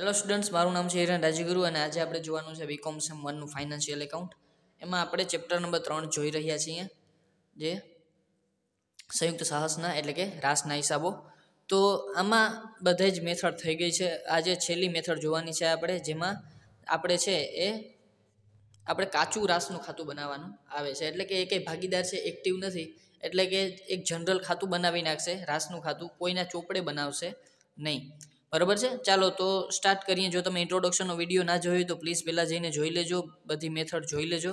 hello students મારું નામ છે હિરણ રાજગુરુ અને આજે આપણે જોવાનું છે બીકોમ સેમ વનનું ફાઇનાન્શિયલ એકાઉન્ટ એમાં આપણે ચેપ્ટર નંબર ત્રણ જોઈ રહ્યા છીએ જે સંયુક્ત સાહસના એટલે કે રાસના હિસાબો તો આમાં બધે જ મેથડ થઈ ગઈ છે આજે છેલ્લી મેથડ જોવાની છે આપણે જેમાં આપણે છે એ આપણે કાચું રાસનું ખાતું બનાવવાનું આવે છે એટલે કે એ કંઈ ભાગીદાર છે એક્ટિવ નથી એટલે કે એક જનરલ ખાતું બનાવી નાખશે રાસનું ખાતું કોઈના ચોપડે બનાવશે નહીં બરાબર છે ચાલો તો સ્ટાર્ટ કરીએ જો તમે ઇન્ટ્રોડક્શનનો વિડીયો ના જોયો તો પ્લીઝ પહેલાં જઈને જોઈ લેજો બધી મેથડ જોઈ લેજો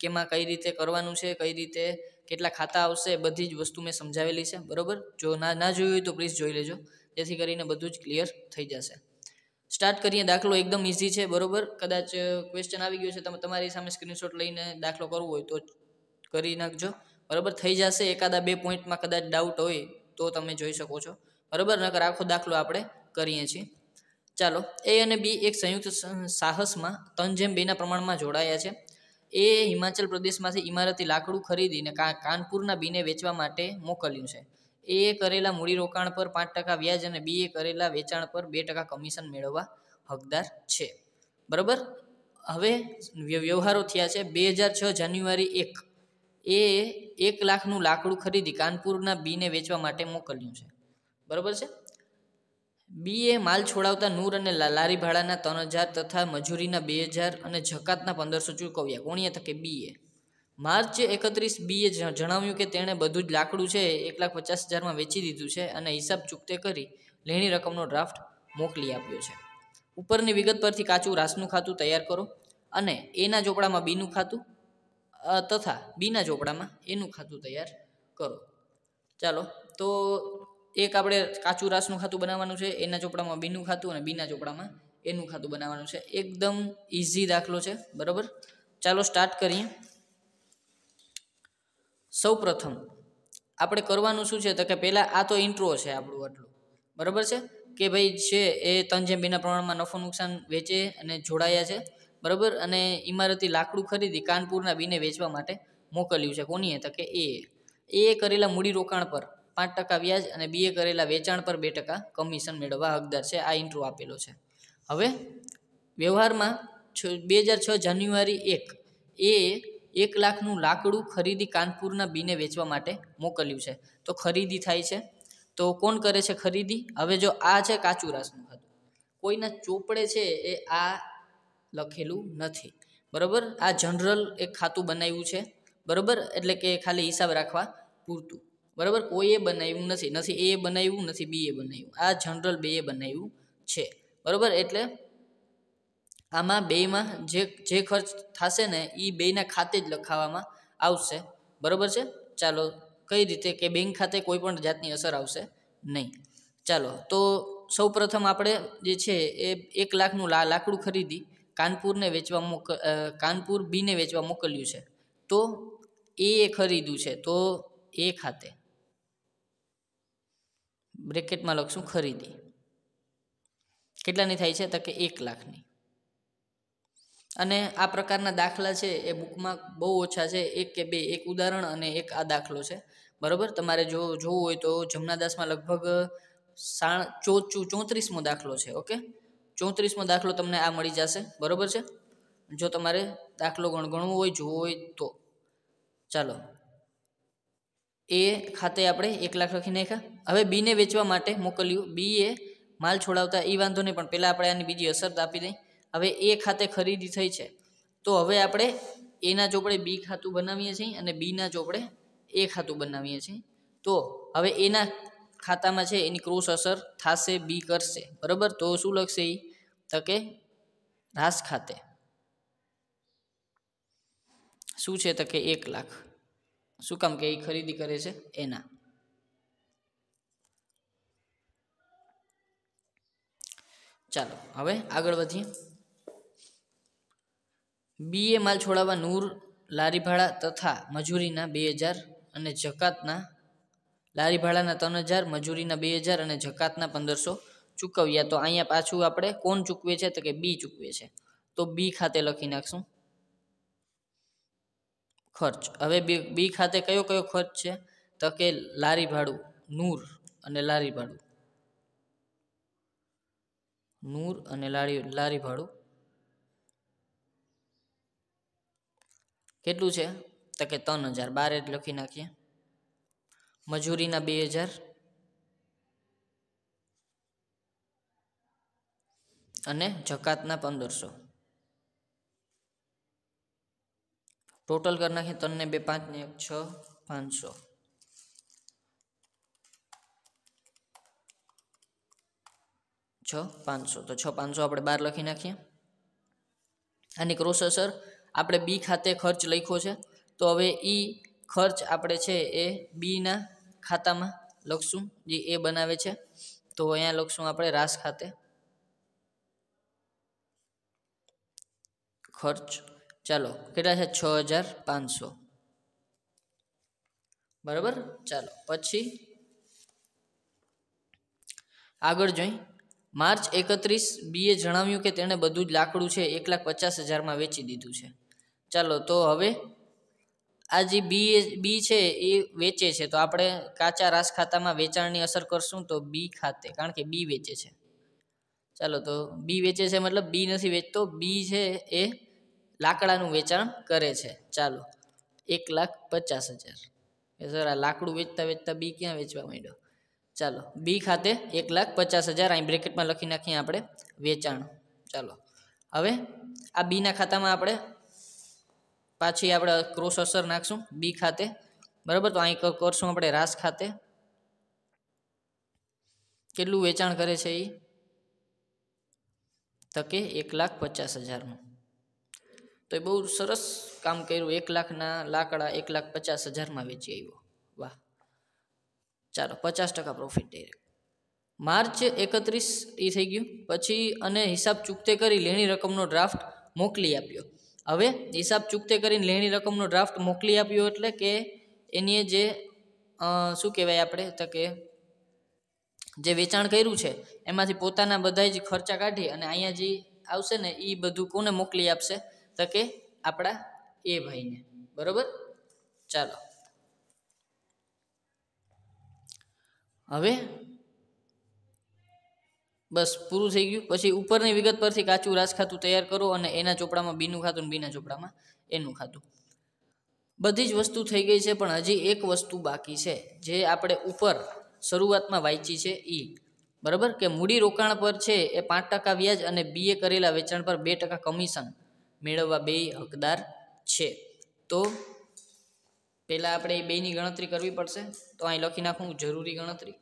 કેમાં કઈ રીતે કરવાનું છે કઈ રીતે કેટલા ખાતા આવશે બધી જ વસ્તુ મેં સમજાવેલી છે બરાબર જો ના ના જોયું હોય તો પ્લીઝ જોઈ લેજો જેથી કરીને બધું જ ક્લિયર થઈ જશે સ્ટાર્ટ કરીએ દાખલો એકદમ ઇઝી છે બરાબર કદાચ ક્વેશ્ચન આવી ગયો છે તમે તમારી સામે સ્ક્રીનશોટ લઈને દાખલો કરવો હોય તો કરી નાખજો બરાબર થઈ જશે એકાદા બે પોઈન્ટમાં કદાચ ડાઉટ હોય તો તમે જોઈ શકો છો બરાબર નકર આખો દાખલો આપણે કરીએ છીએ ચાલો એ અને બી એક સંયુક્ત સાહસમાં ત્રણ જેમ બેના પ્રમાણમાં જોડાયા છે એ હિમાચલ પ્રદેશમાંથી ઇમારતી લાકડું ખરીદીને કાનપુરના બીને વેચવા માટે મોકલ્યું છે એ કરેલા મૂડીરોકાણ પર પાંચ ટકા વ્યાજ અને બી એ કરેલા વેચાણ પર બે ટકા કમિશન મેળવવા હકદાર છે બરાબર હવે વ્યવહારો થયા છે બે હજાર છ જાન્યુઆરી એક એ એક લાખનું લાકડું ખરીદી કાનપુરના બીને વેચવા માટે મોકલ્યું છે બરાબર છે બીએ માલ છોડાવતા નૂર અને લારી ભાડાના ત્રણ હજાર તથા મજૂરીના બે હજાર અને જકાતના પંદરસો ચૂકવ્યા કોણીએ તકે બીએ માર્ચ એકત્રીસ બીએ જણાવ્યું કે તેણે બધું જ લાકડું છે એક લાખ પચાસ હજારમાં વેચી દીધું છે અને હિસાબ ચૂકતે કરી લેણી રકમનો ડ્રાફ્ટ મોકલી આપ્યો છે ઉપરની વિગત પરથી કાચું રાસનું ખાતું તૈયાર કરો અને એના ચોપડામાં બીનું ખાતું તથા બીના ચોપડામાં એનું ખાતું તૈયાર કરો ચાલો તો એક આપણે કાચું રાસનું ખાતું બનાવવાનું છે એના ચોપડામાં બીનું ખાતું અને બીના ચોપડામાં એનું ખાતું બનાવવાનું છે એકદમ ઇઝી દાખલો છે બરાબર ચાલો સ્ટાર્ટ કરીએ સૌ પ્રથમ આપણે કરવાનું શું છે તો કે પહેલાં આ તો ઇન્ટ્રો છે આપણું આટલું બરાબર છે કે ભાઈ છે એ ત્રણ જેમ બેના પ્રમાણમાં નફો નુકસાન વેચે અને જોડાયા છે બરાબર અને ઇમારતી લાકડું ખરીદી કાનપુરના બીને વેચવા માટે મોકલ્યું છે કોની તો કે એ એ કરેલા મૂડીરોકાણ પર પાંચ ટકા વ્યાજ અને બીએ કરેલા વેચાણ પર બે ટકા કમિશન મેળવવા હકદાર છે આ ઇન્ટ્રો આપેલો છે હવે વ્યવહારમાં બે હજાર છ જાન્યુઆરી એક એ એક લાખનું લાકડું ખરીદી કાનપુરના બીને વેચવા માટે મોકલ્યું છે તો ખરીદી થાય છે તો કોણ કરે છે ખરીદી હવે જો આ છે કાચું રાસનું ખાતું કોઈના ચોપડે છે એ આ લખેલું નથી બરાબર આ જનરલ એક ખાતું બનાવ્યું છે બરાબર એટલે કે ખાલી હિસાબ રાખવા પૂરતું બરાબર કોઈએ બનાવ્યું નથી નથી એ બનાવ્યું નથી બી એ બનાવ્યું આ જનરલ બે બનાવ્યું છે બરાબર એટલે આમાં બેમાં જે જે ખર્ચ થશે ને એ બેના ખાતે જ લખાવવામાં આવશે બરાબર છે ચાલો કઈ રીતે કે બેંક ખાતે કોઈ પણ જાતની અસર આવશે નહીં ચાલો તો સૌ પ્રથમ આપણે જે છે એ એક લાખનું લા લાકડું ખરીદી કાનપુરને વેચવા મોક કાનપુર બીને વેચવા મોકલ્યું છે તો એ ખરીદ્યું છે તો એ ખાતે બ્રેકેટમાં લખશું ખરીદી કેટલાની થાય છે તો કે એક લાખની અને આ પ્રકારના દાખલા છે એ બુકમાં બહુ ઓછા છે એક કે બે એક ઉદાહરણ અને એક આ દાખલો છે બરાબર તમારે જો જોવું હોય તો જમનાદાસમાં લગભગ સાણ ચો ચોત્રીસમો દાખલો છે ઓકે ચોત્રીસમો દાખલો તમને આ મળી જશે બરોબર છે જો તમારે દાખલો ગણગણવો હોય જોવો હોય તો ચાલો એ ખાતે આપણે એક લાખ લખી નાખ્યા હવે બીને વેચવા માટે મોકલ્યું બી એ માલ છોડાવતા એ વાંધો નહીં પણ પહેલાં આપણે આની બીજી અસર આપી દઈ હવે એ ખાતે ખરીદી થઈ છે તો હવે આપણે એના ચોપડે બી ખાતું બનાવીએ છીએ અને બીના ચોપડે એ ખાતું બનાવીએ છીએ તો હવે એના ખાતામાં છે એની ક્રોસ અસર થશે બી કરશે બરાબર તો શું લખશે એ તકે રાસ ખાતે શું છે તકે એક લાખ શું કામ કે એ ખરીદી કરે છે એના ચાલો હવે આગળ વધીએ બીએ માલ છોડાવવા નૂર લારી ભાડા તથા મજૂરીના બે હજાર અને જકાતના લારી ભાડાના ત્રણ હજાર મજૂરીના બે હજાર અને જકાતના પંદરસો ચૂકવ્યા તો અહીંયા પાછું આપણે કોણ ચૂકવે છે તો કે બી ચૂકવે છે તો બી ખાતે લખી નાખશું ખર્ચ હવે બી બી ખાતે કયો કયો ખર્ચ છે તો કે લારી ભાડું નૂર અને લારી ભાડું નૂર અને લારી લારી ભાડું કેટલું છે તો કે ત્રણ હજાર બાર જ લખી નાખીએ મજૂરીના બે હજાર અને જકાતના પંદરસો ટોટલ કરી નાખીએ ત્રણને બે પાંચ ને એક છ પાંચસો છ પાંચસો તો છ પાંચસો આપણે બહાર લખી નાખીએ આની ક્રોસ અસર આપણે બી ખાતે ખર્ચ લખ્યો છે તો હવે એ e ખર્ચ આપણે છે એ બીના ખાતામાં લખશું જે એ બનાવે છે તો અહીંયા લખશું આપણે રાસ ખાતે ખર્ચ ચાલો કેટલા છે છ હજાર પાંચસો બરાબર ચાલો પછી આગળ જોઈ માર્ચ એકત્રીસ બીએ જણાવ્યું કે તેણે બધું જ લાકડું છે એક લાખ પચાસ હજારમાં વેચી દીધું છે ચાલો તો હવે આ જે બી બી છે એ વેચે છે તો આપણે કાચા રાસ ખાતામાં વેચાણની અસર કરશું તો બી ખાતે કારણ કે બી વેચે છે ચાલો તો બી વેચે છે મતલબ બી નથી વેચતો બી છે એ લાકડાનું વેચાણ કરે છે ચાલો એક લાખ પચાસ હજાર સર આ લાકડું વેચતા વેચતા બી ક્યાં વેચવા માંડ્યો ચાલો બી ખાતે એક લાખ પચાસ હજાર અહીં બ્રેકેટમાં લખી નાખીએ આપણે વેચાણ ચાલો હવે આ બીના ખાતામાં આપણે પાછી આપણે ક્રોસ અસર નાખશું બી ખાતે બરાબર તો અહીં કરશું આપણે રાસ ખાતે કેટલું વેચાણ કરે છે એ તકે એક લાખ પચાસ હજારનું તો એ બહુ સરસ કામ કર્યું એક લાખના લાકડા એક લાખ પચાસ હજારમાં વેચી આવ્યો વાહ ચાલો પચાસ ટકા પ્રોફિટ ડાયરેક્ટ માર્ચ એકત્રીસ એ થઈ ગયું પછી અને હિસાબ ચૂકતે કરી લેણી રકમનો ડ્રાફ્ટ મોકલી આપ્યો હવે હિસાબ ચૂકતે કરીને લેણી રકમનો ડ્રાફ્ટ મોકલી આપ્યો એટલે કે એની જે શું કહેવાય આપણે તો કે જે વેચાણ કર્યું છે એમાંથી પોતાના બધા જ ખર્ચા કાઢી અને અહીંયા જે આવશે ને એ બધું કોને મોકલી આપશે તો કે આપણા એ ભાઈને બરોબર ચાલો હવે બસ પૂરું થઈ ગયું પછી ઉપરની વિગત પરથી કાચું રાસ ખાતું તૈયાર કરો અને એના ચોપડામાં બીનું ખાતું અને બીના ચોપડામાં એનું ખાતું બધી જ વસ્તુ થઈ ગઈ છે પણ હજી એક વસ્તુ બાકી છે જે આપણે ઉપર શરૂઆતમાં વાંચી છે એ બરાબર કે મૂડી રોકાણ પર છે એ પાંચ ટકા વ્યાજ અને બીએ કરેલા વેચાણ પર બે ટકા કમિશન મેળવવા બે હકદાર છે તો પહેલાં આપણે એ બેની ગણતરી કરવી પડશે તો અહીં લખી નાખું જરૂરી ગણતરી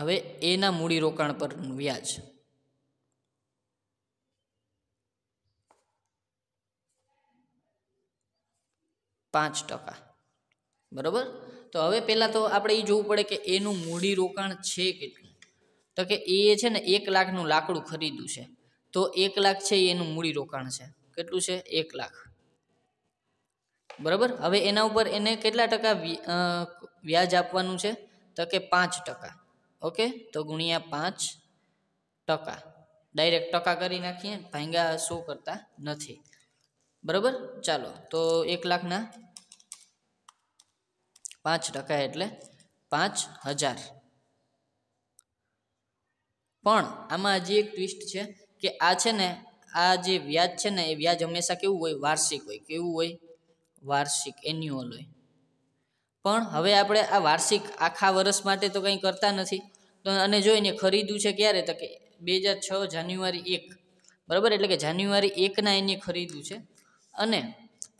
હવે એના મૂડી રોકાણ પરનું વ્યાજ પાંચ ટકા બરાબર તો હવે પહેલાં તો આપણે એ જોવું પડે કે એનું મૂડી રોકાણ છે કેટલું તો કે એ છે ને એક લાખનું લાકડું ખરીદ્યું છે તો એક લાખ છે એનું મૂડી રોકાણ છે કેટલું છે એક લાખ બરાબર હવે એના ઉપર એને કેટલા ટકા વ્યાજ આપવાનું છે તો કે પાંચ ટકા ઓકે તો ગુણ્યા પાંચ ટકા ડાયરેક્ટ ટકા કરી નાખીએ ભાંગા શો કરતા નથી બરાબર ચાલો તો એક લાખના પાંચ ટકા એટલે પાંચ હજાર પણ આમાં હજી એક ટ્વિસ્ટ છે કે આ છે ને આ જે વ્યાજ છે ને એ વ્યાજ હંમેશા કેવું હોય વાર્ષિક હોય કેવું હોય વાર્ષિક એન્યુઅલ હોય પણ હવે આપણે આ વાર્ષિક આખા વર્ષ માટે તો કંઈ કરતા નથી તો અને જોઈને ખરીદ્યું છે ક્યારે તો કે બે હજાર છ જાન્યુઆરી એક બરાબર એટલે કે જાન્યુઆરી એકના એને ખરીદ્યું છે અને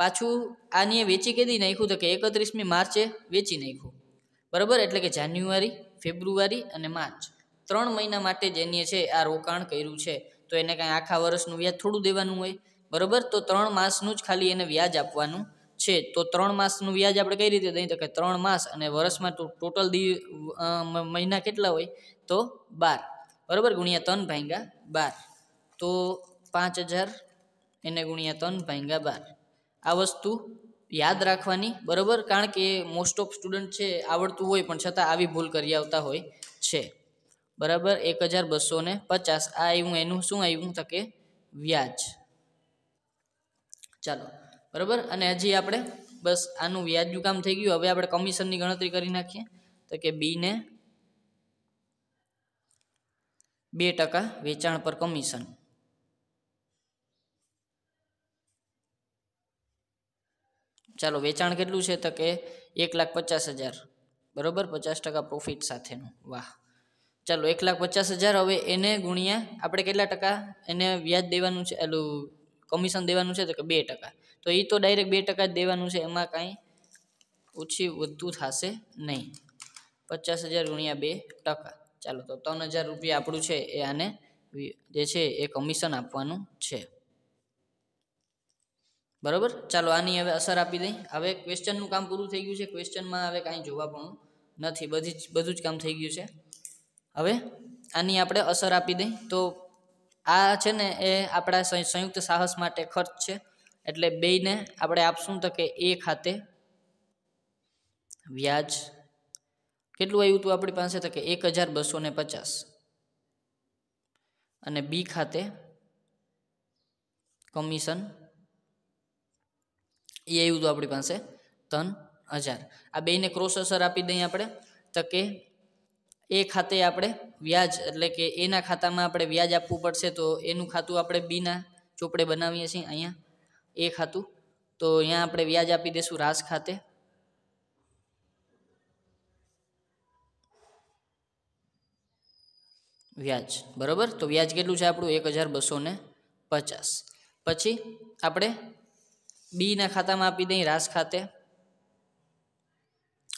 પાછું આને વેચી કેદી નાખ્યું તો કે એકત્રીસમી માર્ચે વેચી નાખ્યું બરાબર એટલે કે જાન્યુઆરી ફેબ્રુઆરી અને માર્ચ ત્રણ મહિના માટે જેને છે આ રોકાણ કર્યું છે તો એને કાંઈ આખા વર્ષનું વ્યાજ થોડું દેવાનું હોય બરાબર તો ત્રણ માસનું જ ખાલી એને વ્યાજ આપવાનું છે તો ત્રણ માસનું વ્યાજ આપણે કઈ રીતે દઈએ તો કે ત્રણ માસ અને વર્ષમાં ટોટલ દી મહિના કેટલા હોય તો બાર બરાબર ગુણ્યા ત્રણ ભાંગા બાર તો પાંચ હજાર એને ગુણ્યા ત્રણ ભાંગા બાર આ વસ્તુ યાદ રાખવાની બરાબર કારણ કે મોસ્ટ ઓફ સ્ટુડન્ટ છે આવડતું હોય પણ છતાં આવી ભૂલ કરી આવતા હોય છે બરાબર એક હજાર બસો ને પચાસ આ આવ્યું એનું શું આવ્યું તો કે વ્યાજ ચાલો બરાબર અને હજી આપણે બસ આનું વ્યાજનું કામ થઈ ગયું હવે આપણે કમિશનની ગણતરી કરી નાખીએ તો કે બીને બે ટકા વેચાણ પર કમિશન ચાલો વેચાણ કેટલું છે તો કે એક લાખ પચાસ હજાર બરાબર પચાસ ટકા પ્રોફિટ સાથેનું વાહ ચાલો એક લાખ પચાસ હજાર હવે એને ગુણ્યા આપણે કેટલા ટકા એને વ્યાજ દેવાનું છે એલું કમિશન દેવાનું છે તો કે બે ટકા તો એ તો ડાયરેક્ટ બે ટકા જ દેવાનું છે એમાં કાંઈ ઓછી વધુ થશે નહીં પચાસ હજાર ગુણ્યા બે ટકા ચાલો તો ત્રણ હજાર રૂપિયા આપણું છે એ આને જે છે એ કમિશન આપવાનું છે બરોબર ચાલો આની હવે અસર આપી દઈ હવે ક્વેશ્ચનનું કામ પૂરું થઈ ગયું છે ક્વેશ્ચનમાં હવે કાંઈ જોવા પણ નથી બધી જ બધું જ કામ થઈ ગયું છે હવે આની આપણે અસર આપી દઈ તો આ છે ને એ આપણા સંયુક્ત સાહસ માટે ખર્ચ છે એટલે બેયને આપણે આપશું તો કે એ ખાતે વ્યાજ કેટલું આવ્યું હતું આપણી પાસે તો કે એક હજાર બસો ને પચાસ અને બી ખાતે કમિશન એ આવ્યું હતું આપણી પાસે ત્રણ હજાર આ બેને ક્રોસ અસર આપી દઈએ આપણે તો કે એ ખાતે આપણે વ્યાજ એટલે કે એના ખાતામાં આપણે વ્યાજ આપવું પડશે તો એનું ખાતું આપણે બીના ચોપડે બનાવીએ છીએ અહીંયા એ ખાતું તો અહીંયા આપણે વ્યાજ આપી દઈશું રાસ ખાતે વ્યાજ બરાબર તો વ્યાજ કેટલું છે આપણું એક હજાર બસો પચાસ પછી આપણે બીના ખાતામાં આપી દઈ રાસ ખાતે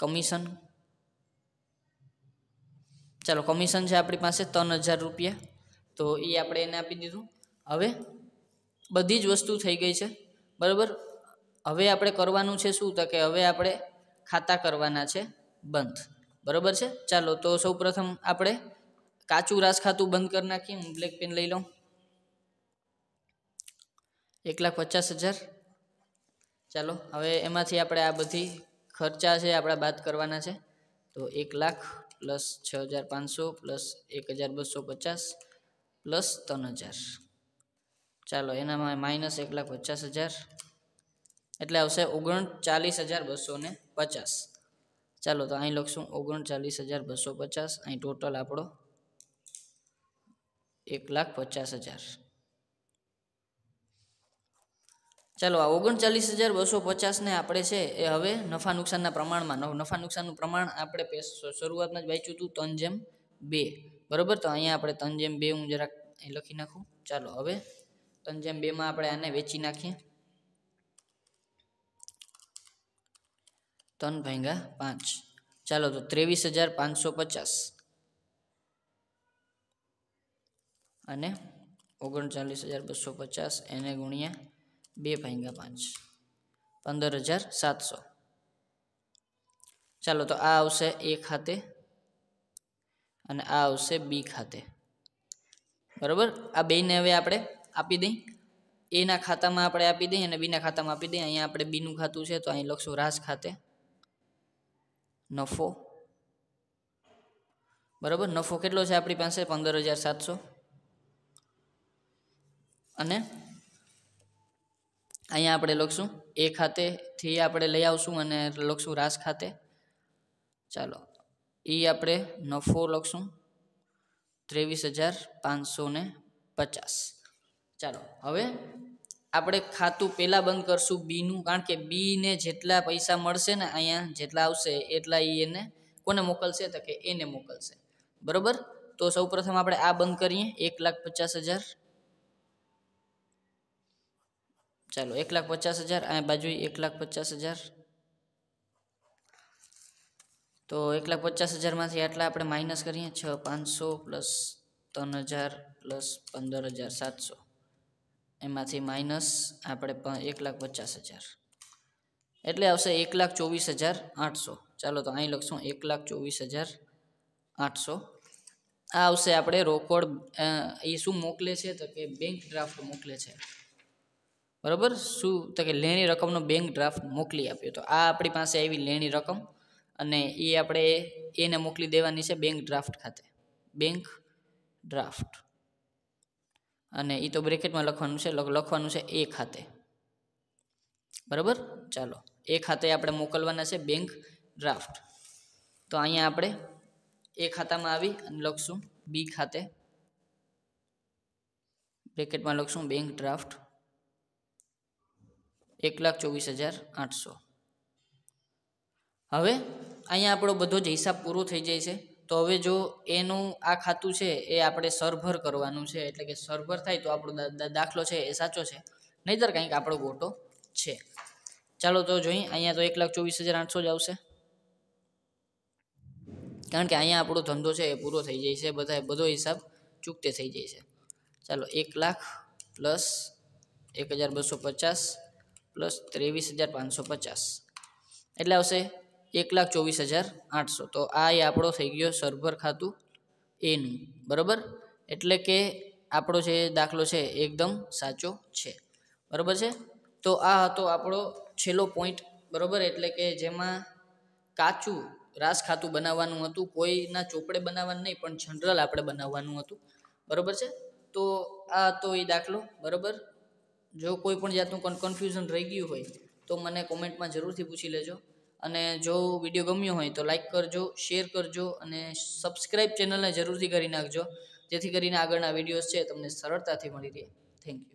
કમિશન ચાલો કમિશન છે આપણી પાસે ત્રણ હજાર રૂપિયા તો એ આપણે એને આપી દીધું હવે બધી જ વસ્તુ થઈ ગઈ છે બરાબર હવે આપણે કરવાનું છે શું તો કે હવે આપણે ખાતા કરવાના છે બંધ બરાબર છે ચાલો તો સૌપ્રથમ આપણે કાચું રાસ ખાતું બંધ કરી નાખીએ હું બ્લેક પેન લઈ લઉં એક લાખ પચાસ હજાર ચાલો હવે એમાંથી આપણે આ બધી ખર્ચા છે આપણા બાદ કરવાના છે તો એક લાખ પ્લસ છ હજાર પાંચસો પ્લસ એક હજાર બસો પચાસ પ્લસ ત્રણ હજાર ચાલો એનામાં માઇનસ એક લાખ પચાસ હજાર એટલે આવશે ઓગણચાલીસ હજાર બસો ને પચાસ ચાલો તો અહીં લખશું ઓગણચાલીસ હજાર બસો પચાસ અહીં ટોટલ આપણો એક લાખ પચાસ હજાર ચાલો આ ઓગણચાલીસ હજાર બસો પચાસને આપણે છે એ હવે નફા નુકસાનના પ્રમાણમાં નફા નુકસાનનું પ્રમાણ આપણે શરૂઆતમાં જ વાંચ્યું હતું ત્રણ જેમ બે બરોબર તો અહીંયા આપણે ત્રણ જેમ બે હું જરાક લખી નાખું ચાલો હવે ત્રણ જેમ બેમાં આપણે આને વેચી નાખીએ ત્રણ ભાંગા પાંચ ચાલો તો ત્રેવીસ હજાર પાંચસો પચાસ અને ઓગણચાલીસ હજાર બસો પચાસ એને ગુણ્યા બે ભાંગ્યા પાંચ પંદર હજાર સાતસો ચાલો તો આ આવશે એ ખાતે અને આ આવશે બી ખાતે બરાબર આ બેને હવે આપણે આપી દઈ એના ખાતામાં આપણે આપી દઈએ અને બીના ખાતામાં આપી દઈએ અહીંયા આપણે બીનું ખાતું છે તો અહીં લખશું રાસ ખાતે નફો બરાબર નફો કેટલો છે આપણી પાસે પંદર હજાર સાતસો અને અહીંયા આપણે લખશું એ ખાતેથી આપણે લઈ આવશું અને લખશું રાસ ખાતે ચાલો એ આપણે નફો લખશું ત્રેવીસ હજાર પાંચસો ને પચાસ ચાલો હવે આપણે ખાતું પહેલાં બંધ કરશું બીનું કારણ કે બીને જેટલા પૈસા મળશે ને અહીંયા જેટલા આવશે એટલા એ એને કોને મોકલશે તો કે એને મોકલશે બરાબર તો સૌ પ્રથમ આપણે આ બંધ કરીએ એક લાખ પચાસ હજાર ચાલો એક લાખ પચાસ હજાર આ બાજુ એક લાખ પચાસ હજાર તો એક લાખ પચાસ હજારમાંથી આટલા આપણે માઇનસ કરીએ છ પાંચસો પ્લસ ત્રણ હજાર પ્લસ પંદર હજાર સાતસો એમાંથી માઇનસ આપણે એક લાખ પચાસ હજાર એટલે આવશે એક લાખ ચોવીસ હજાર આઠસો ચાલો તો અહીં લખશું એક લાખ ચોવીસ હજાર આઠસો આ આવશે આપણે રોકડ એ શું મોકલે છે તો કે બેંક ડ્રાફ્ટ મોકલે છે બરાબર શું તો કે લેણી રકમનો બેંક ડ્રાફ્ટ મોકલી આપ્યો તો આ આપણી પાસે આવી લેણી રકમ અને એ આપણે એને મોકલી દેવાની છે બેંક ડ્રાફ્ટ ખાતે બેંક ડ્રાફ્ટ અને એ તો બ્રેકેટમાં લખવાનું છે લખવાનું છે એ ખાતે બરાબર ચાલો એ ખાતે આપણે મોકલવાના છે બેંક ડ્રાફ્ટ તો અહીંયા આપણે એ ખાતામાં આવી અને લખશું બી ખાતે બ્રેકેટમાં લખશું બેંક ડ્રાફ્ટ એક લાખ ચોવીસ હજાર આઠસો હવે અહીંયા આપણો બધો જ હિસાબ પૂરો થઈ જાય છે તો હવે જો એનું આ ખાતું છે એ આપણે સરભર કરવાનું છે એટલે કે સરભર થાય તો આપણો દાખલો છે એ સાચો છે નહીતર કંઈક આપણો ગોટો છે ચાલો તો જોઈ અહીંયા તો એક લાખ ચોવીસ હજાર આઠસો જ આવશે કારણ કે અહીંયા આપણો ધંધો છે એ પૂરો થઈ જાય છે બધા બધો હિસાબ ચૂકતે થઈ જાય છે ચાલો એક લાખ પ્લસ એક હજાર બસો પચાસ પ્લસ ત્રેવીસ હજાર પાંચસો પચાસ એટલે આવશે એક લાખ ચોવીસ હજાર આઠસો તો આ એ આપણો થઈ ગયો સર્વર ખાતું એનું બરાબર એટલે કે આપણો જે દાખલો છે એકદમ સાચો છે બરાબર છે તો આ હતો આપણો છેલ્લો પોઈન્ટ બરાબર એટલે કે જેમાં કાચું રાસ ખાતું બનાવવાનું હતું કોઈના ચોપડે બનાવવાનું નહીં પણ જનરલ આપણે બનાવવાનું હતું બરાબર છે તો આ હતો એ દાખલો બરાબર જો કોઈ પણ જાતનું કન્ફ્યુઝન રહી ગયું હોય તો મને કોમેન્ટમાં જરૂરથી પૂછી લેજો અને જો વિડીયો ગમ્યો હોય તો લાઇક કરજો શેર કરજો અને સબસ્ક્રાઈબ ચેનલને જરૂરથી કરી નાખજો જેથી કરીને આગળના વિડીયોઝ છે તમને સરળતાથી મળી રહે થેન્ક યુ